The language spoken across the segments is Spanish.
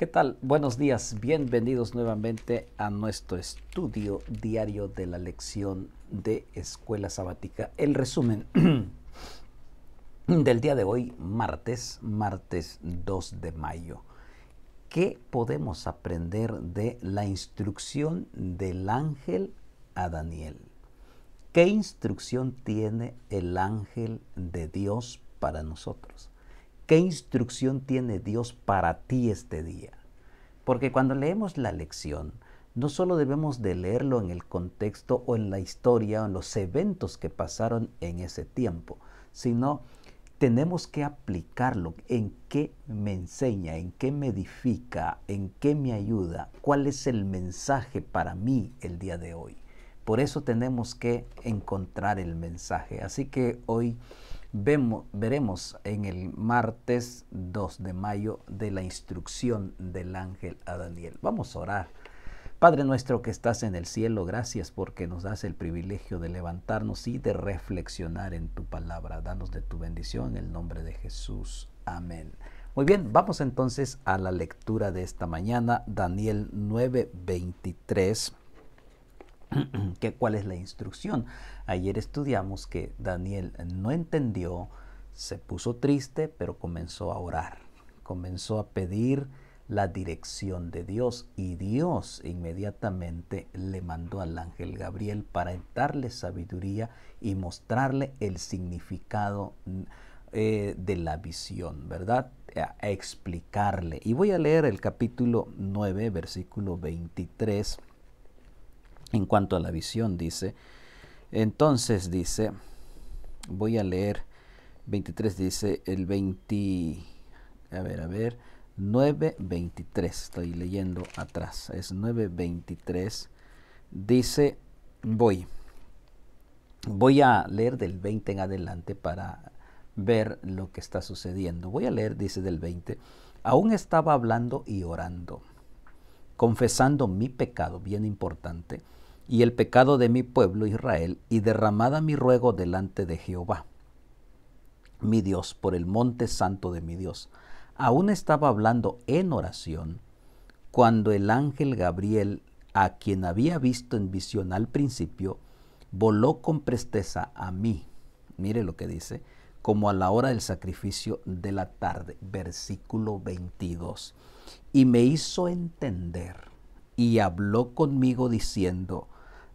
¿Qué tal? Buenos días, bienvenidos nuevamente a nuestro estudio diario de la lección de Escuela Sabática. El resumen del día de hoy, martes, martes 2 de mayo. ¿Qué podemos aprender de la instrucción del ángel a Daniel? ¿Qué instrucción tiene el ángel de Dios para nosotros? ¿Qué instrucción tiene Dios para ti este día? Porque cuando leemos la lección, no solo debemos de leerlo en el contexto o en la historia o en los eventos que pasaron en ese tiempo, sino tenemos que aplicarlo en qué me enseña, en qué me edifica, en qué me ayuda, cuál es el mensaje para mí el día de hoy. Por eso tenemos que encontrar el mensaje. Así que hoy veremos en el martes 2 de mayo de la instrucción del ángel a Daniel. Vamos a orar. Padre nuestro que estás en el cielo, gracias porque nos das el privilegio de levantarnos y de reflexionar en tu palabra. Danos de tu bendición en el nombre de Jesús. Amén. Muy bien, vamos entonces a la lectura de esta mañana, Daniel 9:23 cuál es la instrucción. Ayer estudiamos que Daniel no entendió, se puso triste, pero comenzó a orar, comenzó a pedir la dirección de Dios y Dios inmediatamente le mandó al ángel Gabriel para darle sabiduría y mostrarle el significado eh, de la visión, ¿verdad? explicarle. Y voy a leer el capítulo 9, versículo 23 en cuanto a la visión, dice, entonces dice, voy a leer 23, dice el 20, a ver, a ver, 9.23, estoy leyendo atrás, es 9.23, dice, voy, voy a leer del 20 en adelante para ver lo que está sucediendo. Voy a leer, dice del 20, aún estaba hablando y orando, confesando mi pecado, bien importante, y el pecado de mi pueblo Israel, y derramada mi ruego delante de Jehová, mi Dios, por el monte santo de mi Dios. Aún estaba hablando en oración cuando el ángel Gabriel, a quien había visto en visión al principio, voló con presteza a mí. Mire lo que dice, como a la hora del sacrificio de la tarde, versículo 22. Y me hizo entender y habló conmigo diciendo,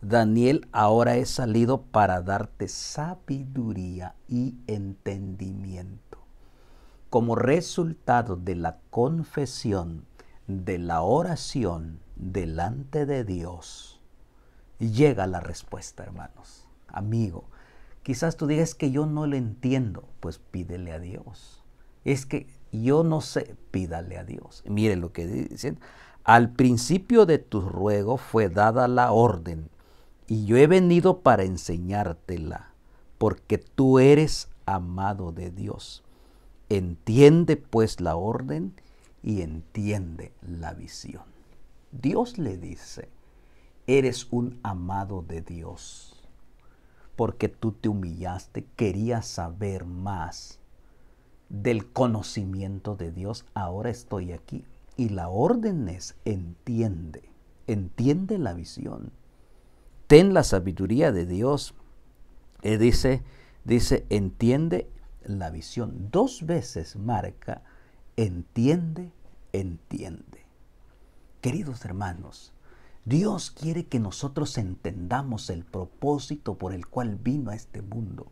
Daniel, ahora he salido para darte sabiduría y entendimiento. Como resultado de la confesión, de la oración delante de Dios, llega la respuesta, hermanos. Amigo, quizás tú digas que yo no lo entiendo, pues pídele a Dios. Es que yo no sé, pídale a Dios. Mire lo que dicen. Al principio de tu ruego fue dada la orden y yo he venido para enseñártela, porque tú eres amado de Dios. Entiende pues la orden y entiende la visión. Dios le dice, eres un amado de Dios, porque tú te humillaste, querías saber más del conocimiento de Dios, ahora estoy aquí. Y la orden es, entiende, entiende la visión ten la sabiduría de Dios. Eh, dice, dice, entiende la visión. Dos veces marca, entiende, entiende. Queridos hermanos, Dios quiere que nosotros entendamos el propósito por el cual vino a este mundo.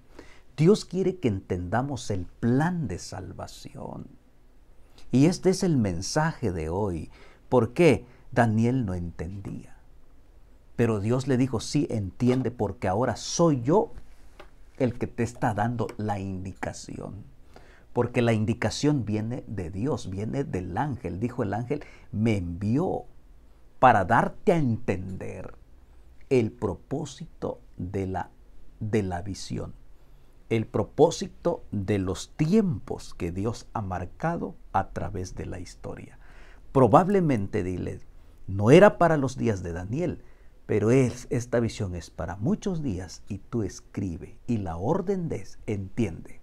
Dios quiere que entendamos el plan de salvación. Y este es el mensaje de hoy. ¿Por qué Daniel no entendía? Pero Dios le dijo, sí, entiende, porque ahora soy yo el que te está dando la indicación. Porque la indicación viene de Dios, viene del ángel. Dijo el ángel, me envió para darte a entender el propósito de la, de la visión, el propósito de los tiempos que Dios ha marcado a través de la historia. Probablemente, dile, no era para los días de Daniel, pero es, esta visión es para muchos días y tú escribe y la orden des, entiende.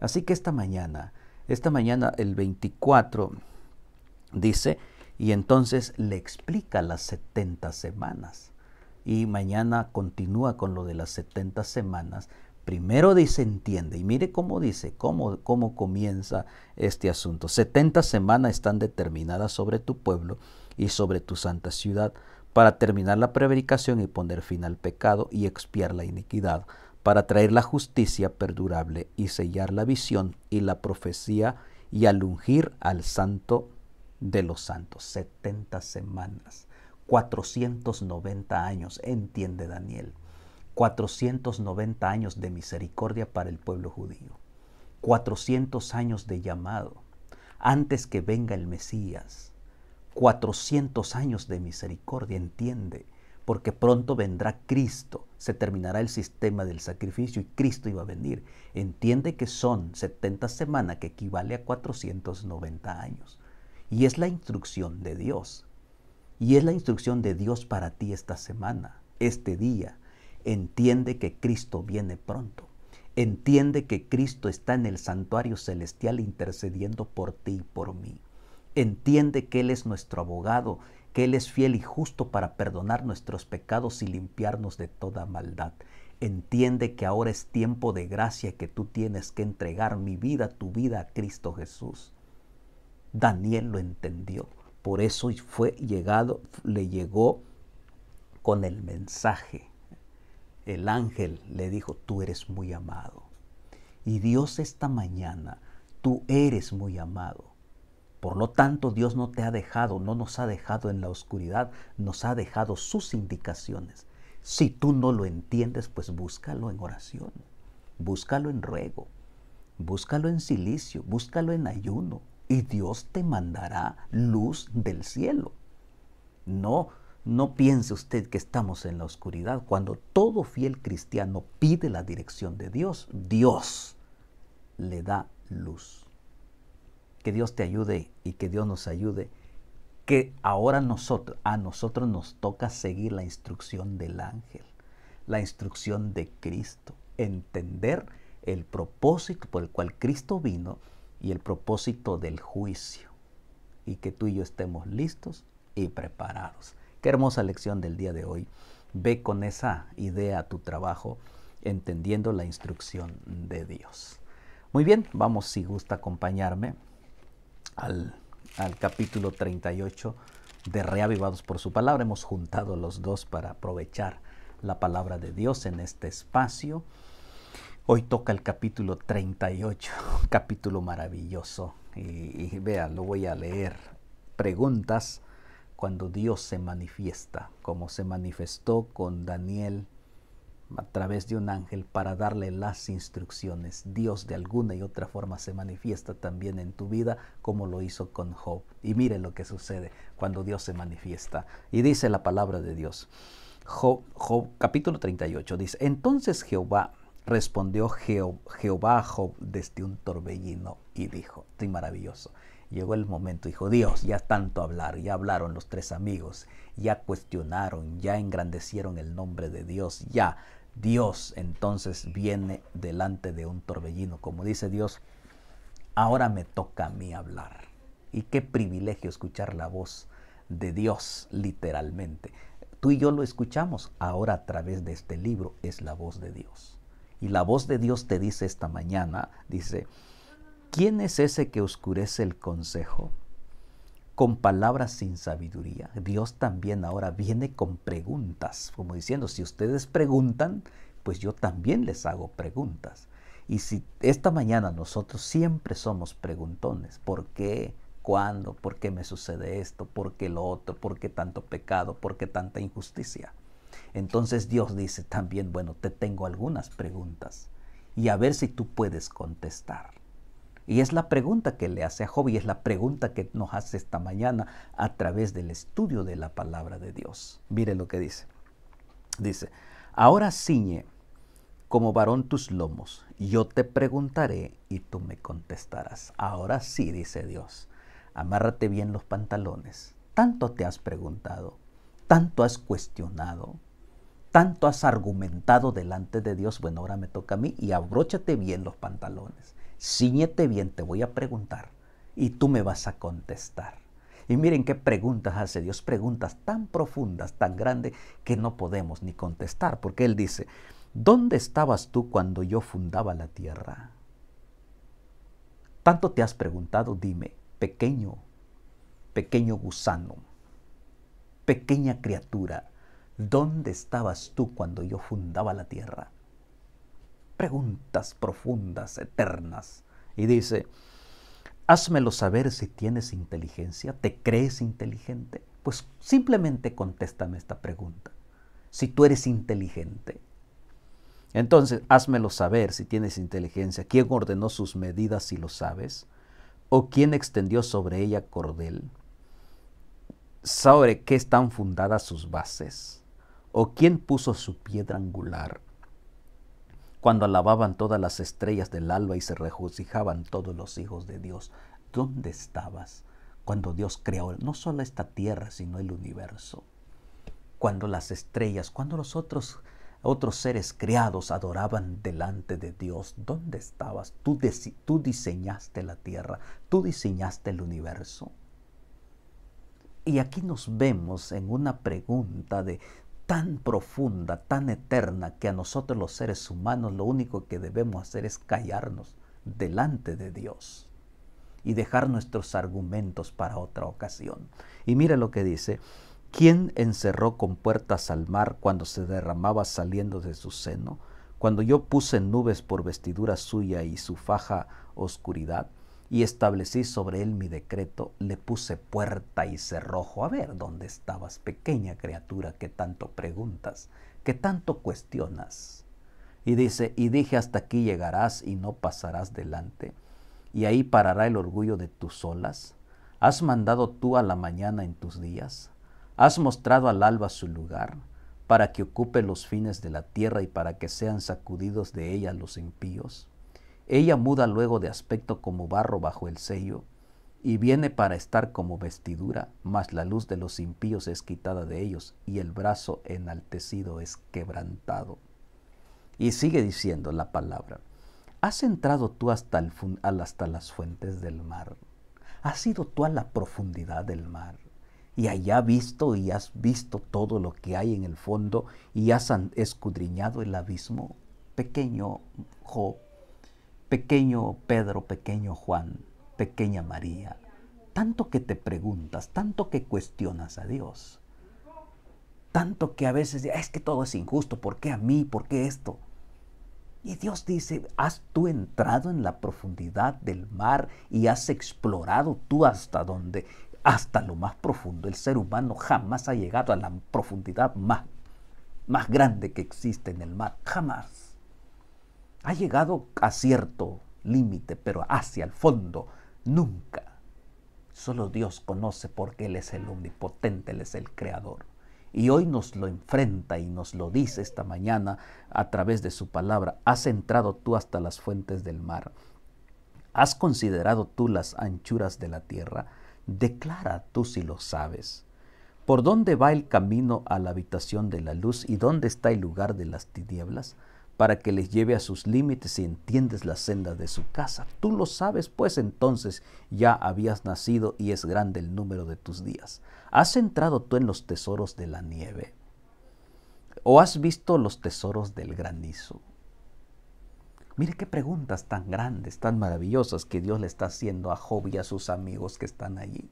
Así que esta mañana, esta mañana el 24 dice, y entonces le explica las 70 semanas. Y mañana continúa con lo de las 70 semanas. Primero dice entiende y mire cómo dice, cómo, cómo comienza este asunto. 70 semanas están determinadas sobre tu pueblo y sobre tu santa ciudad para terminar la prevaricación y poner fin al pecado y expiar la iniquidad, para traer la justicia perdurable y sellar la visión y la profecía y alungir ungir al santo de los santos. 70 semanas, 490 años, entiende Daniel. 490 años de misericordia para el pueblo judío. 400 años de llamado, antes que venga el Mesías, 400 años de misericordia, entiende, porque pronto vendrá Cristo, se terminará el sistema del sacrificio y Cristo iba a venir. Entiende que son 70 semanas que equivale a 490 años. Y es la instrucción de Dios. Y es la instrucción de Dios para ti esta semana, este día. Entiende que Cristo viene pronto. Entiende que Cristo está en el santuario celestial intercediendo por ti y por mí. Entiende que Él es nuestro abogado, que Él es fiel y justo para perdonar nuestros pecados y limpiarnos de toda maldad. Entiende que ahora es tiempo de gracia que tú tienes que entregar mi vida, tu vida a Cristo Jesús. Daniel lo entendió. Por eso fue llegado, le llegó con el mensaje. El ángel le dijo, tú eres muy amado. Y Dios esta mañana, tú eres muy amado. Por lo tanto, Dios no te ha dejado, no nos ha dejado en la oscuridad, nos ha dejado sus indicaciones. Si tú no lo entiendes, pues búscalo en oración, búscalo en ruego, búscalo en silicio, búscalo en ayuno, y Dios te mandará luz del cielo. No, no piense usted que estamos en la oscuridad. Cuando todo fiel cristiano pide la dirección de Dios, Dios le da luz que Dios te ayude y que Dios nos ayude, que ahora nosotros, a nosotros nos toca seguir la instrucción del ángel, la instrucción de Cristo, entender el propósito por el cual Cristo vino y el propósito del juicio, y que tú y yo estemos listos y preparados. Qué hermosa lección del día de hoy. Ve con esa idea a tu trabajo, entendiendo la instrucción de Dios. Muy bien, vamos si gusta acompañarme al, al capítulo 38 de Reavivados por su palabra. Hemos juntado los dos para aprovechar la palabra de Dios en este espacio. Hoy toca el capítulo 38, capítulo maravilloso. Y, y vea, lo voy a leer. Preguntas cuando Dios se manifiesta, como se manifestó con Daniel a través de un ángel para darle las instrucciones. Dios de alguna y otra forma se manifiesta también en tu vida como lo hizo con Job. Y mire lo que sucede cuando Dios se manifiesta. Y dice la palabra de Dios. Job, capítulo 38 dice, entonces Jehová respondió Jehová a Job desde un torbellino y dijo, estoy maravilloso. Llegó el momento, dijo Dios, ya tanto hablar, ya hablaron los tres amigos, ya cuestionaron, ya engrandecieron el nombre de Dios, ya Dios entonces viene delante de un torbellino, como dice Dios, ahora me toca a mí hablar. Y qué privilegio escuchar la voz de Dios literalmente. Tú y yo lo escuchamos ahora a través de este libro, es la voz de Dios. Y la voz de Dios te dice esta mañana, dice, ¿quién es ese que oscurece el consejo? con palabras sin sabiduría. Dios también ahora viene con preguntas, como diciendo, si ustedes preguntan, pues yo también les hago preguntas. Y si esta mañana nosotros siempre somos preguntones, ¿por qué? ¿Cuándo? ¿Por qué me sucede esto? ¿Por qué lo otro? ¿Por qué tanto pecado? ¿Por qué tanta injusticia? Entonces Dios dice también, bueno, te tengo algunas preguntas y a ver si tú puedes contestar. Y es la pregunta que le hace a Job y es la pregunta que nos hace esta mañana a través del estudio de la palabra de Dios. Mire lo que dice. Dice, ahora ciñe como varón tus lomos, yo te preguntaré y tú me contestarás. Ahora sí, dice Dios, amárrate bien los pantalones. Tanto te has preguntado, tanto has cuestionado, tanto has argumentado delante de Dios, bueno, ahora me toca a mí y abróchate bien los pantalones ciñete bien, te voy a preguntar y tú me vas a contestar. Y miren qué preguntas hace Dios, preguntas tan profundas, tan grandes, que no podemos ni contestar, porque Él dice, ¿dónde estabas tú cuando yo fundaba la tierra? Tanto te has preguntado, dime, pequeño, pequeño gusano, pequeña criatura, ¿dónde estabas tú cuando yo fundaba la tierra? preguntas profundas, eternas. Y dice, házmelo saber si tienes inteligencia, te crees inteligente. Pues simplemente contéstame esta pregunta. Si tú eres inteligente, entonces házmelo saber si tienes inteligencia. ¿Quién ordenó sus medidas si lo sabes? ¿O quién extendió sobre ella cordel? ¿Sobre qué están fundadas sus bases? ¿O quién puso su piedra angular? cuando alababan todas las estrellas del alba y se regocijaban todos los hijos de Dios. ¿Dónde estabas cuando Dios creó no solo esta tierra, sino el universo? Cuando las estrellas, cuando los otros, otros seres creados adoraban delante de Dios, ¿dónde estabas? Tú, tú diseñaste la tierra, tú diseñaste el universo. Y aquí nos vemos en una pregunta de tan profunda, tan eterna, que a nosotros los seres humanos lo único que debemos hacer es callarnos delante de Dios y dejar nuestros argumentos para otra ocasión. Y mire lo que dice, ¿quién encerró con puertas al mar cuando se derramaba saliendo de su seno? Cuando yo puse nubes por vestidura suya y su faja oscuridad, y establecí sobre él mi decreto, le puse puerta y cerrojo. A ver, ¿dónde estabas, pequeña criatura que tanto preguntas, que tanto cuestionas? Y dice, y dije, hasta aquí llegarás y no pasarás delante, y ahí parará el orgullo de tus olas. ¿Has mandado tú a la mañana en tus días? ¿Has mostrado al alba su lugar? para que ocupe los fines de la tierra y para que sean sacudidos de ella los impíos? Ella muda luego de aspecto como barro bajo el sello, y viene para estar como vestidura, mas la luz de los impíos es quitada de ellos, y el brazo enaltecido es quebrantado. Y sigue diciendo la palabra, has entrado tú hasta, el hasta las fuentes del mar, has ido tú a la profundidad del mar, y allá visto y has visto todo lo que hay en el fondo, y has escudriñado el abismo. Pequeño Job, pequeño Pedro, pequeño Juan, pequeña María, tanto que te preguntas, tanto que cuestionas a Dios, tanto que a veces es que todo es injusto, ¿por qué a mí? ¿Por qué esto? Y Dios dice, ¿has tú entrado en la profundidad del mar y has explorado tú hasta donde, hasta lo más profundo? El ser humano jamás ha llegado a la profundidad más, más grande que existe en el mar, jamás ha llegado a cierto límite, pero hacia el fondo, nunca. Solo Dios conoce porque Él es el omnipotente, Él es el creador. Y hoy nos lo enfrenta y nos lo dice esta mañana a través de su palabra. Has entrado tú hasta las fuentes del mar. Has considerado tú las anchuras de la tierra. Declara tú si lo sabes. ¿Por dónde va el camino a la habitación de la luz y dónde está el lugar de las tinieblas? para que les lleve a sus límites y entiendes las sendas de su casa. Tú lo sabes, pues entonces ya habías nacido y es grande el número de tus días. ¿Has entrado tú en los tesoros de la nieve? ¿O has visto los tesoros del granizo? Mire qué preguntas tan grandes, tan maravillosas que Dios le está haciendo a Job y a sus amigos que están allí.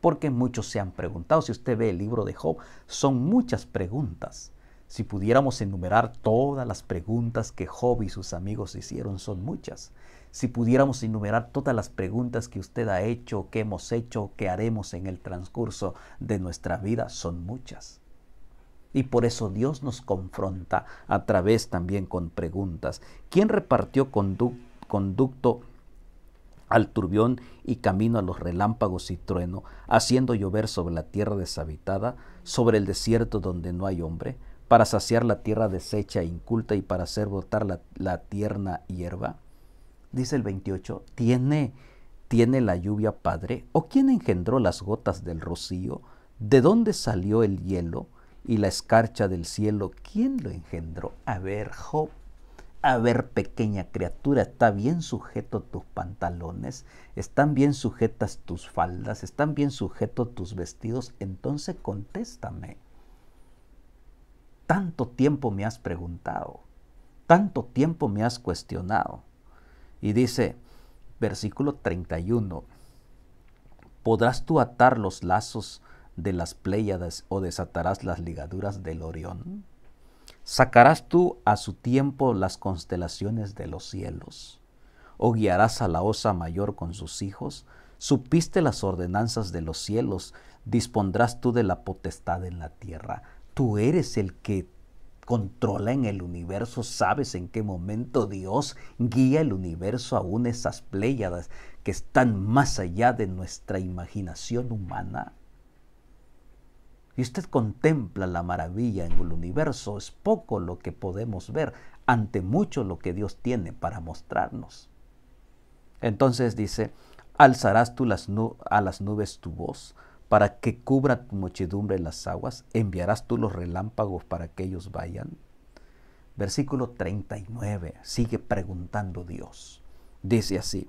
Porque muchos se han preguntado, si usted ve el libro de Job, son muchas preguntas si pudiéramos enumerar todas las preguntas que Job y sus amigos hicieron, son muchas. Si pudiéramos enumerar todas las preguntas que usted ha hecho, que hemos hecho, que haremos en el transcurso de nuestra vida, son muchas. Y por eso Dios nos confronta a través también con preguntas. ¿Quién repartió conducto al turbión y camino a los relámpagos y trueno, haciendo llover sobre la tierra deshabitada, sobre el desierto donde no hay hombre? para saciar la tierra deshecha e inculta y para hacer brotar la, tierna hierba? Dice el 28, ¿tiene, ¿tiene la lluvia padre? ¿O quién engendró las gotas del rocío? ¿De dónde salió el hielo y la escarcha del cielo? ¿Quién lo engendró? A ver, Job, a ver, pequeña criatura, está bien sujeto tus pantalones, están bien sujetas tus faldas, están bien sujetos tus vestidos. Entonces contéstame tanto tiempo me has preguntado, tanto tiempo me has cuestionado. Y dice, versículo 31, ¿podrás tú atar los lazos de las Pléyades o desatarás las ligaduras del Orión? ¿Sacarás tú a su tiempo las constelaciones de los cielos? ¿O guiarás a la osa mayor con sus hijos? ¿Supiste las ordenanzas de los cielos? ¿Dispondrás tú de la potestad en la tierra? Tú eres el que controla en el universo, sabes en qué momento Dios guía el universo, aún esas pléyadas que están más allá de nuestra imaginación humana. Y usted contempla la maravilla en el universo, es poco lo que podemos ver, ante mucho lo que Dios tiene para mostrarnos. Entonces dice, alzarás tú las a las nubes tu voz, para que cubra tu muchedumbre las aguas, enviarás tú los relámpagos para que ellos vayan. Versículo 39, sigue preguntando Dios. Dice así,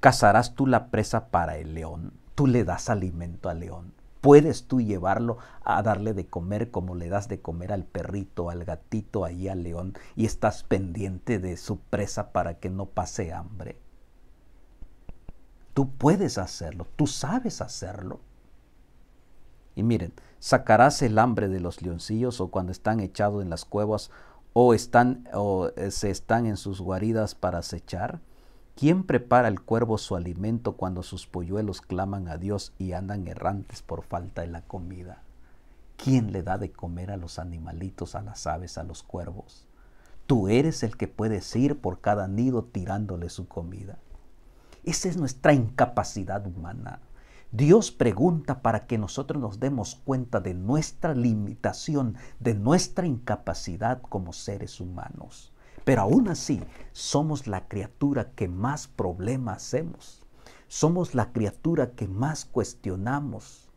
cazarás tú la presa para el león, tú le das alimento al león, puedes tú llevarlo a darle de comer como le das de comer al perrito, al gatito, ahí al león, y estás pendiente de su presa para que no pase hambre. Tú puedes hacerlo, tú sabes hacerlo. Y miren, sacarás el hambre de los leoncillos o cuando están echados en las cuevas o, están, o eh, se están en sus guaridas para acechar. ¿Quién prepara el cuervo su alimento cuando sus polluelos claman a Dios y andan errantes por falta de la comida? ¿Quién le da de comer a los animalitos, a las aves, a los cuervos? Tú eres el que puedes ir por cada nido tirándole su comida. Esa es nuestra incapacidad humana. Dios pregunta para que nosotros nos demos cuenta de nuestra limitación, de nuestra incapacidad como seres humanos. Pero aún así, somos la criatura que más problemas hacemos. Somos la criatura que más cuestionamos.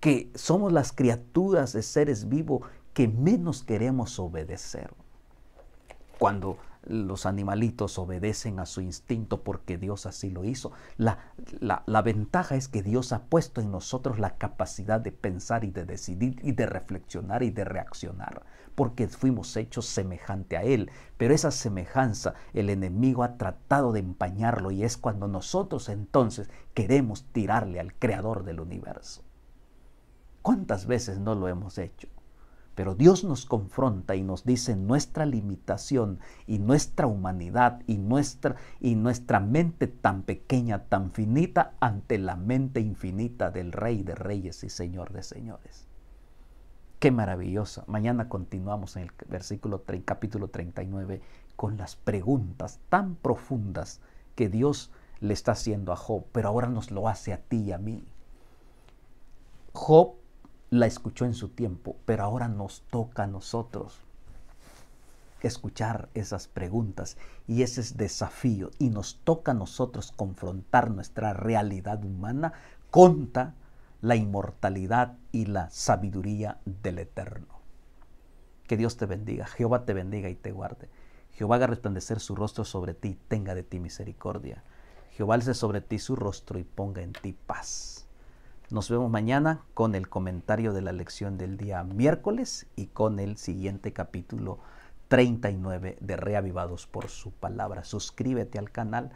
Que somos las criaturas de seres vivos que menos queremos obedecer. Cuando los animalitos obedecen a su instinto porque Dios así lo hizo. La, la, ventaja es que Dios ha puesto en nosotros la capacidad de pensar y de decidir y de reflexionar y de reaccionar, porque fuimos hechos semejante a Él. Pero esa semejanza el enemigo ha tratado de empañarlo y es cuando nosotros entonces queremos tirarle al creador del universo. ¿Cuántas veces no lo hemos hecho? Pero Dios nos confronta y nos dice nuestra limitación y nuestra humanidad y nuestra, y nuestra mente tan pequeña, tan finita, ante la mente infinita del Rey de Reyes y Señor de Señores. Qué maravillosa. Mañana continuamos en el versículo capítulo 39 con las preguntas tan profundas que Dios le está haciendo a Job, pero ahora nos lo hace a ti y a mí. Job la escuchó en su tiempo, pero ahora nos toca a nosotros escuchar esas preguntas y ese desafío y nos toca a nosotros confrontar nuestra realidad humana contra la inmortalidad y la sabiduría del Eterno. Que Dios te bendiga, Jehová te bendiga y te guarde. Jehová haga resplandecer su rostro sobre ti, tenga de ti misericordia. Jehová alce sobre ti su rostro y ponga en ti paz. Nos vemos mañana con el comentario de la lección del día miércoles y con el siguiente capítulo 39 de Reavivados por su palabra. Suscríbete al canal,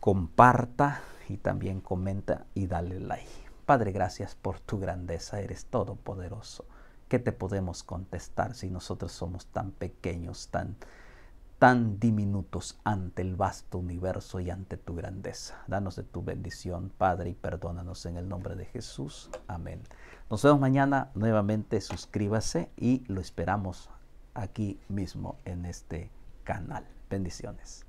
comparta y también comenta y dale like. Padre, gracias por tu grandeza, eres todopoderoso. ¿Qué te podemos contestar si nosotros somos tan pequeños, tan tan diminutos ante el vasto universo y ante tu grandeza. Danos de tu bendición, Padre, y perdónanos en el nombre de Jesús. Amén. Nos vemos mañana nuevamente. Suscríbase y lo esperamos aquí mismo en este canal. Bendiciones.